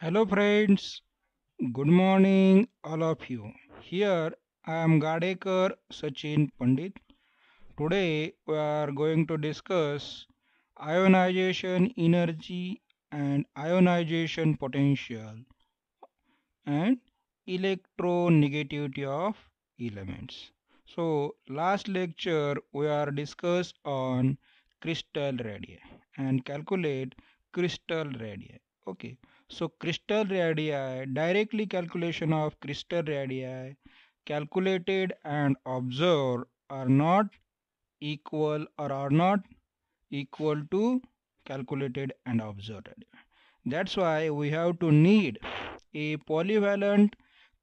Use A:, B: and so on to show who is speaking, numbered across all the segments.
A: Hello friends, good morning all of you. Here I am Gadekar Sachin Pandit. Today we are going to discuss ionization energy and ionization potential and electronegativity of elements. So last lecture we are discussed on crystal radii and calculate crystal radii. Okay. So crystal radii, directly calculation of crystal radii calculated and observed are not equal or are not equal to calculated and observed That's why we have to need a polyvalent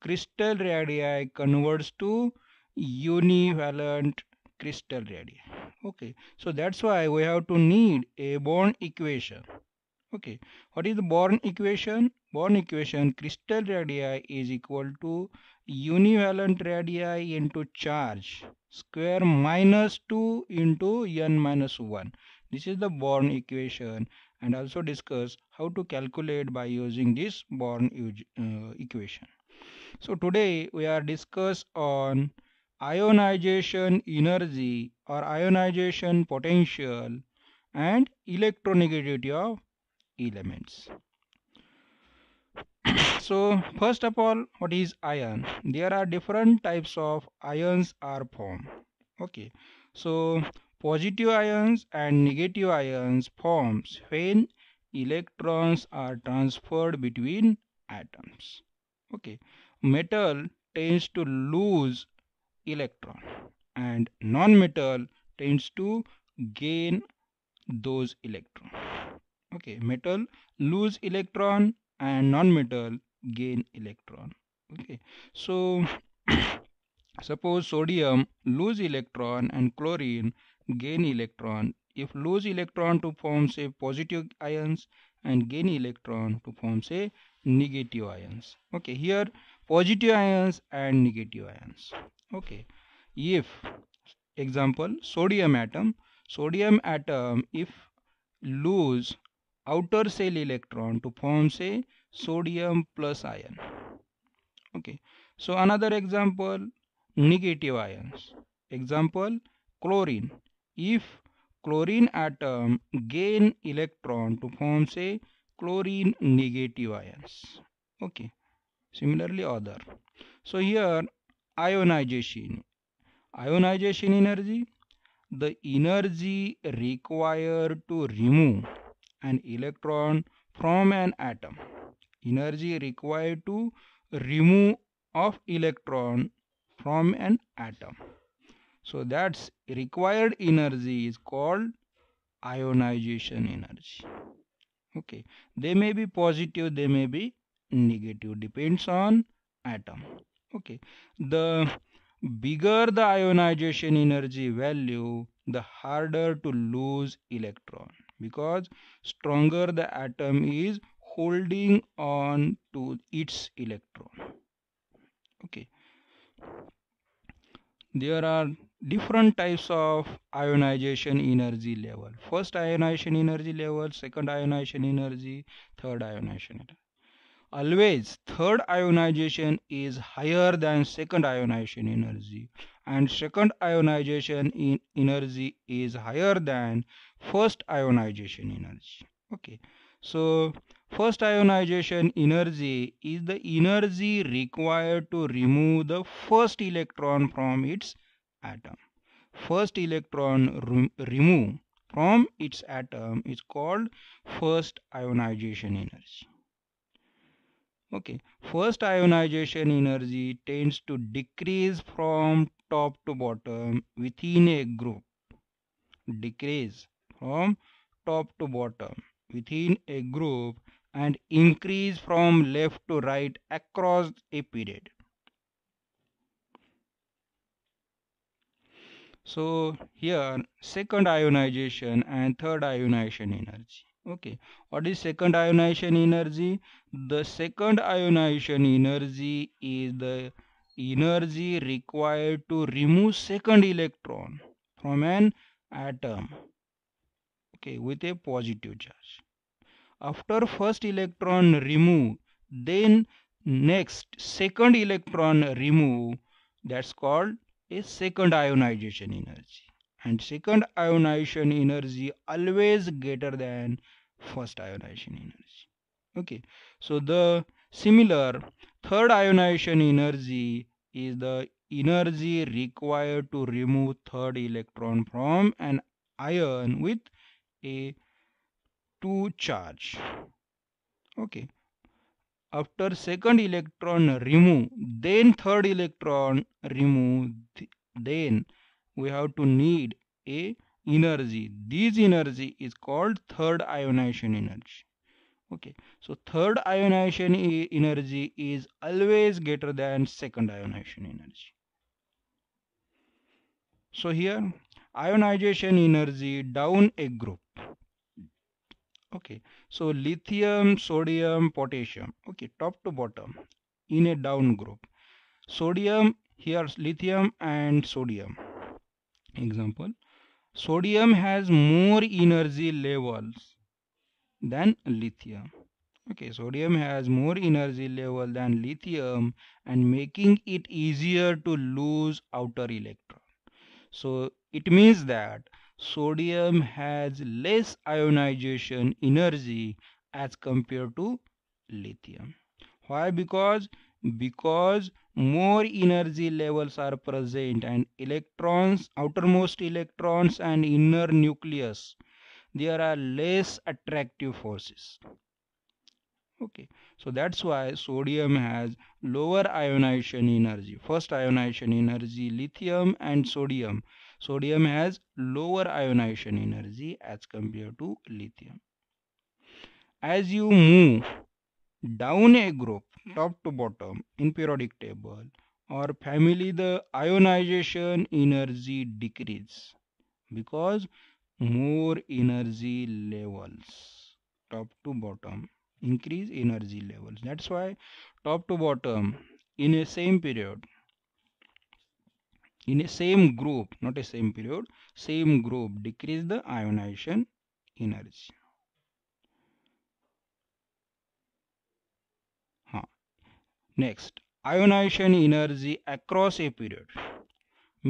A: crystal radii converts to univalent crystal radii okay so that's why we have to need a bond equation okay what is the Born equation Born equation crystal radii is equal to univalent radii into charge square minus 2 into n minus 1 this is the Born equation and also discuss how to calculate by using this Born uh, equation so today we are discuss on ionization energy or ionization potential and electronegativity of elements so first of all what is iron there are different types of ions are formed okay so positive ions and negative ions forms when electrons are transferred between atoms okay metal tends to lose electron and non-metal tends to gain those electrons okay metal lose electron and non-metal gain electron okay so suppose sodium lose electron and chlorine gain electron if lose electron to form say positive ions and gain electron to form say negative ions okay here positive ions and negative ions okay if example sodium atom sodium atom if lose outer shell electron to form say sodium plus ion okay so another example negative ions example chlorine if chlorine atom gain electron to form say chlorine negative ions okay similarly other so here ionization ionization energy the energy required to remove an electron from an atom. Energy required to remove of electron from an atom. So that's required energy is called ionization energy. Okay, they may be positive, they may be negative, depends on atom. Okay, the bigger the ionization energy value, the harder to lose electron because stronger the atom is holding on to its electron okay there are different types of ionization energy level first ionization energy level second ionization energy third ionization energy. always third ionization is higher than second ionization energy and second ionization in energy is higher than first ionization energy okay so first ionization energy is the energy required to remove the first electron from its atom first electron re remove from its atom is called first ionization energy okay first ionization energy tends to decrease from top to bottom within a group decrease from top to bottom within a group and increase from left to right across a period. So here second ionization and third ionization energy. Okay, what is second ionization energy? The second ionization energy is the energy required to remove second electron from an atom okay with a positive charge after first electron remove then next second electron remove that's called a second ionization energy and second ionization energy always greater than first ionization energy okay so the similar third ionization energy is the energy required to remove third electron from an ion with a 2 charge okay after second electron remove then third electron remove then we have to need a energy this energy is called third ionization energy okay so third ionization energy is always greater than second ionization energy so here ionization energy down a group okay so lithium sodium potassium okay top to bottom in a down group sodium here's lithium and sodium example sodium has more energy levels than lithium okay sodium has more energy level than lithium and making it easier to lose outer electron so it means that sodium has less ionization energy as compared to lithium. Why? Because because more energy levels are present and electrons, outermost electrons and inner nucleus, there are less attractive forces. Okay, so that's why sodium has lower ionization energy. First ionization energy, lithium and sodium. Sodium has lower ionization energy as compared to lithium. As you move down a group, top to bottom in periodic table or family, the ionization energy decrease because more energy levels top to bottom increase energy levels. That's why top to bottom in a same period in a same group not a same period same group decrease the ionization energy huh. next ionization energy across a period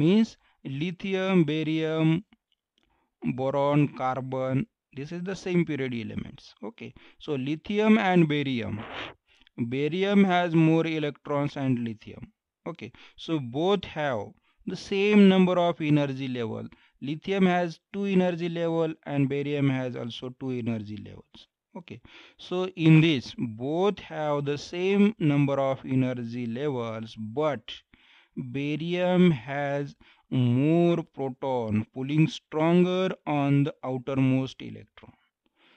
A: means lithium barium boron carbon this is the same period elements okay so lithium and barium barium has more electrons and lithium okay so both have the same number of energy level lithium has two energy level and barium has also two energy levels okay so in this both have the same number of energy levels but barium has more proton pulling stronger on the outermost electron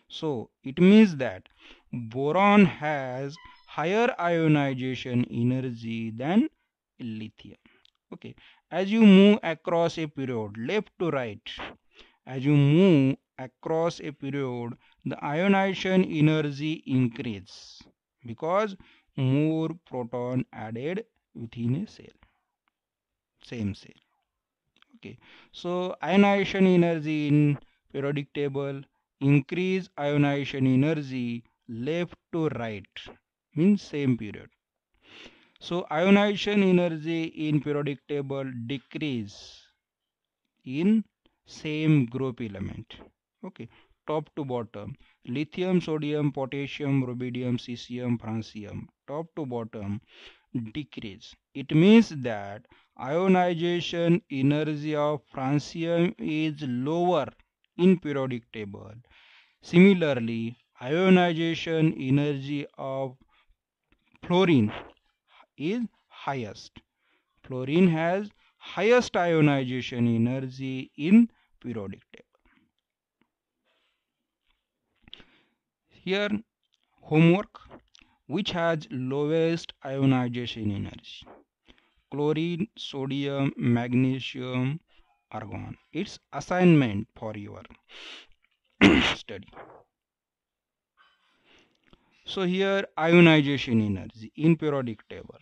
A: so it means that boron has higher ionization energy than lithium okay as you move across a period left to right as you move across a period the ionization energy increase because more proton added within a cell same cell okay so ionization energy in periodic table increase ionization energy left to right means same period so ionization energy in periodic table decrease in same group element. Okay, top to bottom lithium, sodium, potassium, rubidium, cesium, francium top to bottom decrease. It means that ionization energy of francium is lower in periodic table. Similarly, ionization energy of fluorine is highest. Fluorine has highest ionization energy in periodic table. Here homework which has lowest ionization energy chlorine sodium magnesium argon its assignment for your study so here ionization energy in periodic table.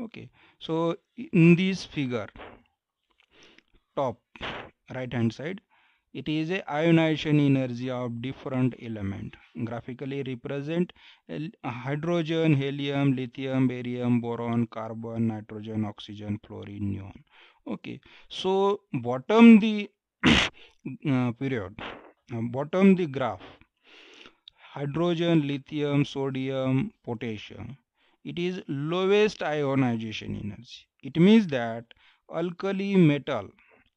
A: Okay, so in this figure, top right hand side, it is a ionization energy of different element. Graphically represent hydrogen, helium, lithium, barium, boron, carbon, nitrogen, oxygen, fluorine, neon. Okay, so bottom the uh, period, uh, bottom the graph hydrogen, lithium, sodium, potassium. It is lowest ionization energy. It means that alkali metal,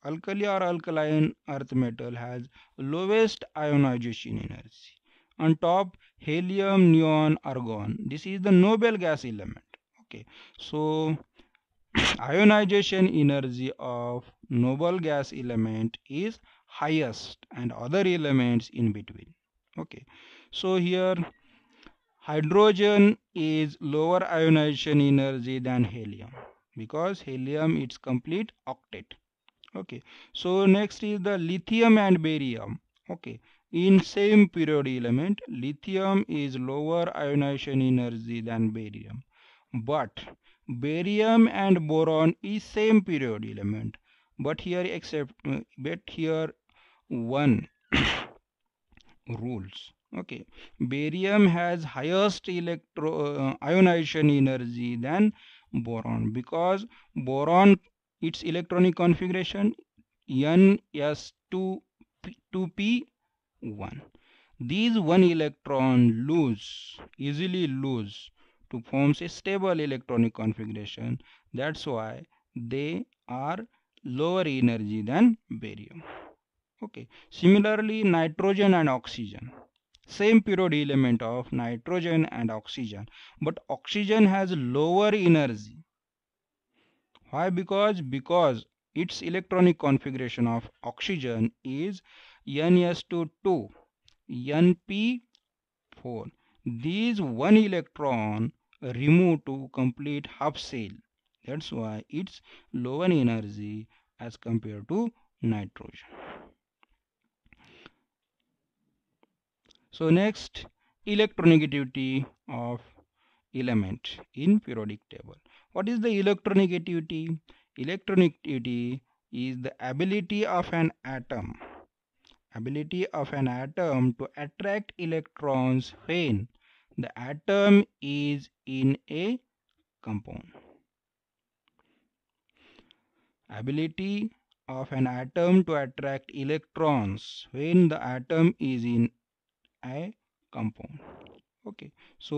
A: alkali or alkaline earth metal has lowest ionization energy. On top, helium, neon, argon. This is the noble gas element. Okay, so ionization energy of noble gas element is highest and other elements in between okay so here hydrogen is lower ionization energy than helium because helium it's complete octet okay so next is the lithium and barium okay in same period element lithium is lower ionization energy than barium but barium and boron is same period element but here except uh, but here one rules okay barium has highest electro uh, ionization energy than boron because boron its electronic configuration ns2 2p1 these one electron lose easily lose to forms a stable electronic configuration that's why they are lower energy than barium okay similarly nitrogen and oxygen same period element of nitrogen and oxygen but oxygen has lower energy why because because its electronic configuration of oxygen is ns two np4 these one electron removed to complete half shell that's why it's lower energy as compared to nitrogen so next electronegativity of element in periodic table what is the electronegativity electronegativity is the ability of an atom ability of an atom to attract electrons when the atom is in a compound ability of an atom to attract electrons when the atom is in I compound okay so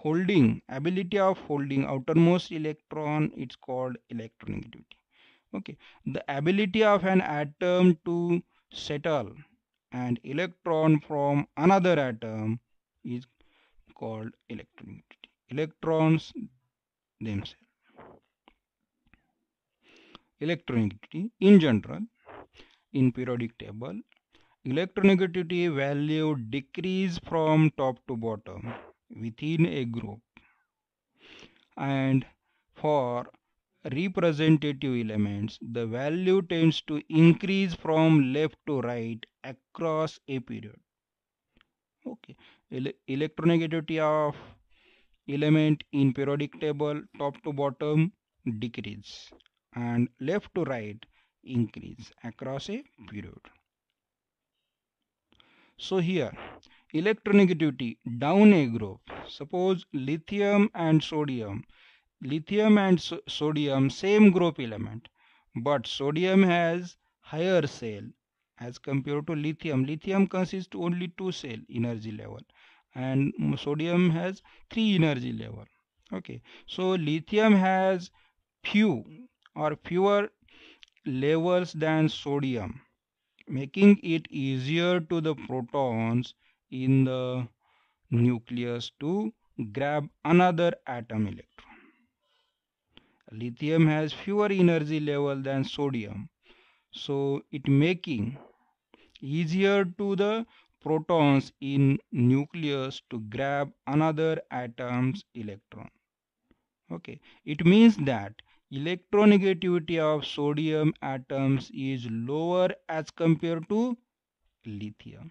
A: holding ability of holding outermost electron it's called electronegativity okay the ability of an atom to settle an electron from another atom is called electronegativity electrons themselves electronegativity in general in periodic table electronegativity value decrease from top to bottom within a group and for representative elements the value tends to increase from left to right across a period okay Ele electronegativity of element in periodic table top to bottom decrease and left to right increase across a period so here electronegativity down a group. Suppose lithium and sodium. Lithium and so sodium same group element but sodium has higher cell as compared to lithium. Lithium consists only two cell energy level and sodium has three energy level. Okay, so lithium has few or fewer levels than sodium making it easier to the protons in the nucleus to grab another atom electron. Lithium has fewer energy level than sodium, so it making easier to the protons in nucleus to grab another atom's electron okay it means that electronegativity of sodium atoms is lower as compared to lithium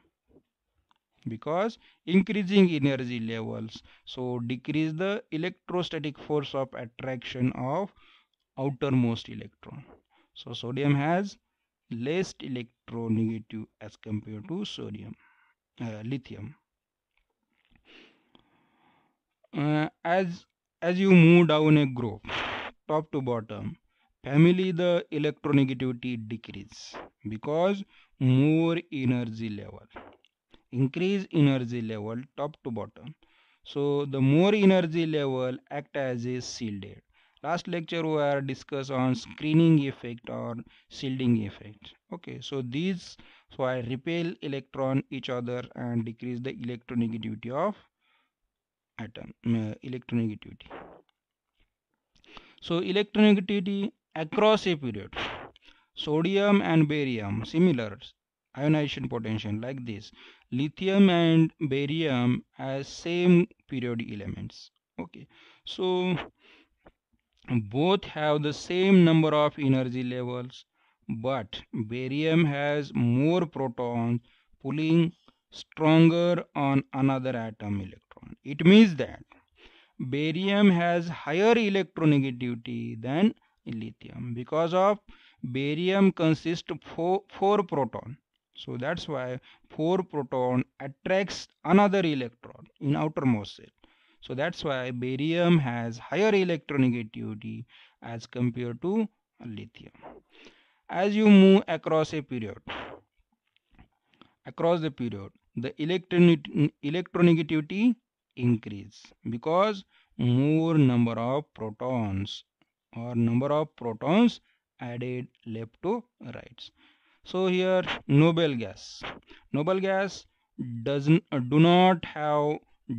A: because increasing energy levels so decrease the electrostatic force of attraction of outermost electron so sodium has less electronegative as compared to sodium uh, lithium uh, as as you move down a group top to bottom family the electronegativity decrease because more energy level increase energy level top to bottom so the more energy level act as a shielded last lecture we are discuss on screening effect or shielding effect okay so these so i repel electron each other and decrease the electronegativity of atom uh, electronegativity so electronegativity across a period sodium and barium similar ionization potential like this lithium and barium as same period elements okay so both have the same number of energy levels but barium has more protons pulling stronger on another atom electron it means that barium has higher electronegativity than lithium because of barium consists four, four proton so that's why four proton attracts another electron in outermost shell so that's why barium has higher electronegativity as compared to lithium as you move across a period across the period the electron electronegativity increase because more number of protons or number of protons added left to right so here noble gas noble gas doesn't do not have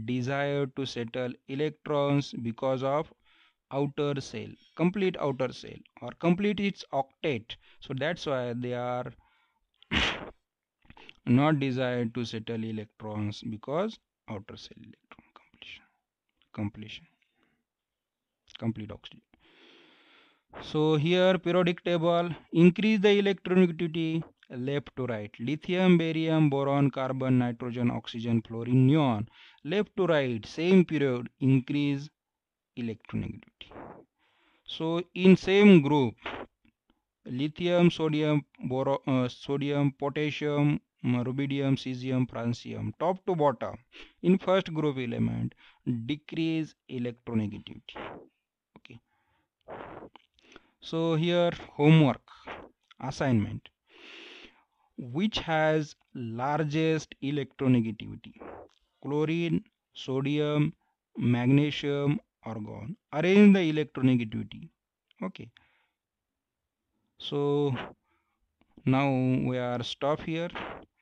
A: desire to settle electrons because of outer shell complete outer shell or complete its octet so that's why they are not desired to settle electrons because outer shell electron completion complete oxygen so here periodic table increase the electronegativity left to right lithium barium boron carbon nitrogen oxygen fluorine neon left to right same period increase electronegativity so in same group lithium sodium boron uh, sodium potassium rubidium cesium francium top to bottom in first group element decrease electronegativity okay so here homework assignment which has largest electronegativity chlorine sodium magnesium argon arrange the electronegativity okay so now we are stop here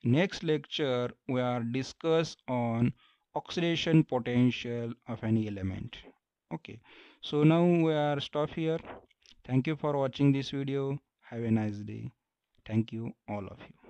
A: Next lecture we are discuss on oxidation potential of any element. Okay, so now we are stop here. Thank you for watching this video. Have a nice day. Thank you all of you.